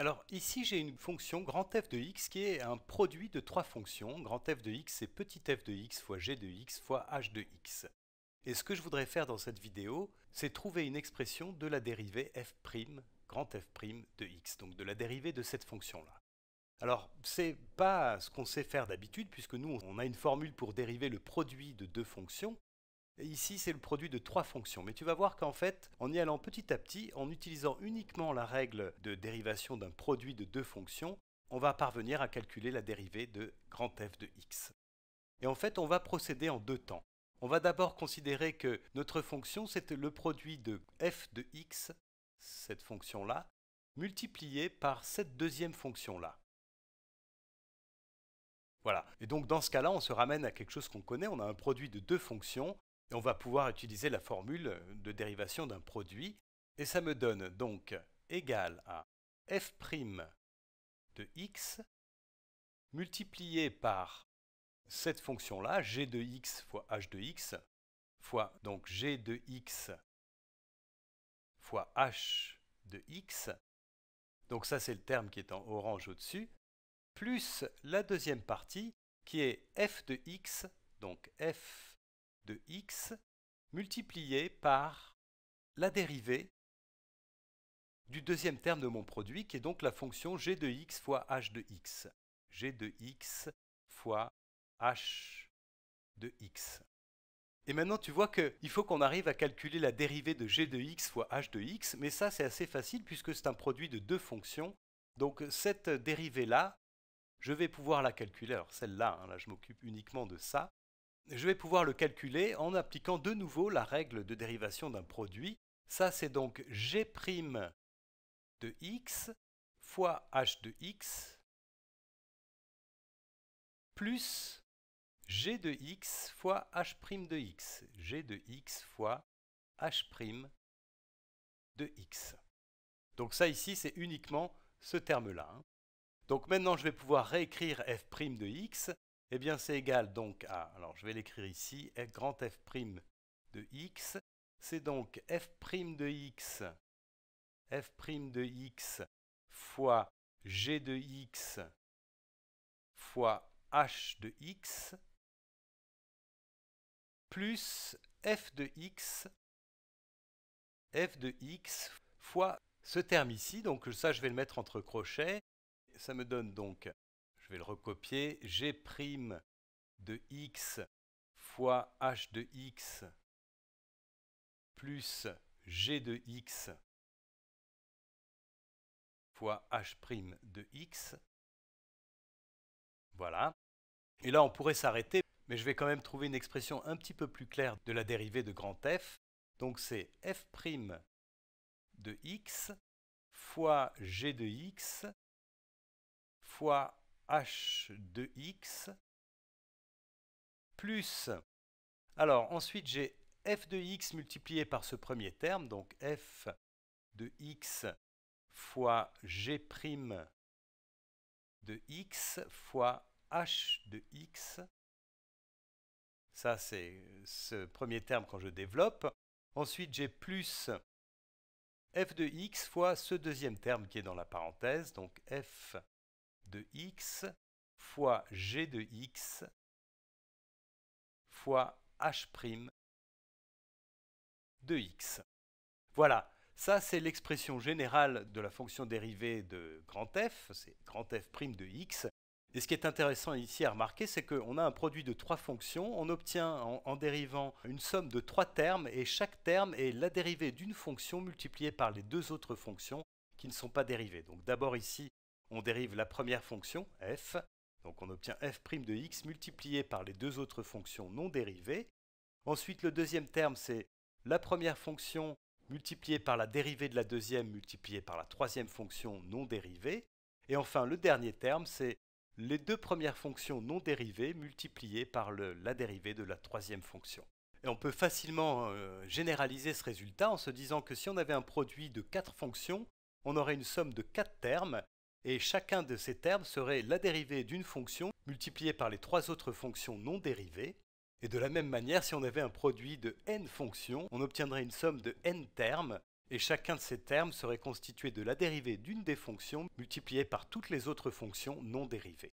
Alors ici j'ai une fonction grand f de x qui est un produit de trois fonctions, grand f de x c'est petit f de x fois g de x fois h de x. Et ce que je voudrais faire dans cette vidéo, c'est trouver une expression de la dérivée f', prime, grand f' prime de x, donc de la dérivée de cette fonction-là. Alors, c'est pas ce qu'on sait faire d'habitude, puisque nous, on a une formule pour dériver le produit de deux fonctions, ici, c'est le produit de trois fonctions. Mais tu vas voir qu'en fait, en y allant petit à petit, en utilisant uniquement la règle de dérivation d'un produit de deux fonctions, on va parvenir à calculer la dérivée de grand f de x. Et en fait, on va procéder en deux temps. On va d'abord considérer que notre fonction, c'est le produit de f de x, cette fonction-là, multiplié par cette deuxième fonction-là. Voilà. Et donc dans ce cas-là, on se ramène à quelque chose qu'on connaît, on a un produit de deux fonctions, on va pouvoir utiliser la formule de dérivation d'un produit, et ça me donne donc égal à f' de x multiplié par cette fonction-là, g de x fois h de x, fois donc g de x fois h de x, donc ça c'est le terme qui est en orange au-dessus, plus la deuxième partie qui est f de x, donc f de x multiplié par la dérivée du deuxième terme de mon produit, qui est donc la fonction g de x fois h de x. g de x fois h de x. Et maintenant, tu vois qu'il faut qu'on arrive à calculer la dérivée de g de x fois h de x, mais ça, c'est assez facile puisque c'est un produit de deux fonctions. Donc, cette dérivée-là, je vais pouvoir la calculer. Alors, celle-là, hein, là, je m'occupe uniquement de ça je vais pouvoir le calculer en appliquant de nouveau la règle de dérivation d'un produit. Ça, c'est donc g' de x fois h de x plus g de x fois h' de x, g de x fois h' de x. Donc ça ici, c'est uniquement ce terme-là. Hein. Donc maintenant, je vais pouvoir réécrire f' de x eh bien, c'est égal donc à, alors je vais l'écrire ici, f grand f' prime de x. C'est donc f' prime de x, f' prime de x fois g de x fois h de x plus f de x, f de x fois ce terme ici. Donc ça, je vais le mettre entre crochets. Ça me donne donc je vais le recopier, g' de x fois h de x plus g de x fois h' de x. Voilà. Et là, on pourrait s'arrêter, mais je vais quand même trouver une expression un petit peu plus claire de la dérivée de grand F. Donc c'est f' de x fois g de x fois h de x plus... Alors ensuite j'ai f de x multiplié par ce premier terme, donc f de x fois g' de x fois h de x. Ça c'est ce premier terme quand je développe. Ensuite j'ai plus f de x fois ce deuxième terme qui est dans la parenthèse, donc f de x fois g de x fois h' de x. Voilà, ça c'est l'expression générale de la fonction dérivée de grand F, c'est grand F' prime de x. Et ce qui est intéressant ici à remarquer, c'est qu'on a un produit de trois fonctions, on obtient en, en, dérivant une somme de trois termes, et chaque terme est la dérivée d'une fonction multipliée par les deux autres fonctions qui ne sont pas dérivées. Donc d'abord ici, on dérive la première fonction, f, donc on obtient f' de x multiplié par les deux autres fonctions non dérivées. Ensuite, le deuxième terme, c'est la première fonction multipliée par la dérivée de la deuxième multipliée par la troisième fonction non dérivée. Et enfin, le dernier terme, c'est les deux premières fonctions non dérivées multipliées par la dérivée de la troisième fonction. Et on peut facilement euh, généraliser ce résultat en se disant que si on avait un produit de quatre fonctions, on aurait une somme de quatre termes et chacun de ces termes serait la dérivée d'une fonction multipliée par les trois autres fonctions non dérivées. Et de la même manière, si on avait un produit de n fonctions, on obtiendrait une somme de n termes, et chacun de ces termes serait constitué de la dérivée d'une des fonctions multipliée par toutes les autres fonctions non dérivées.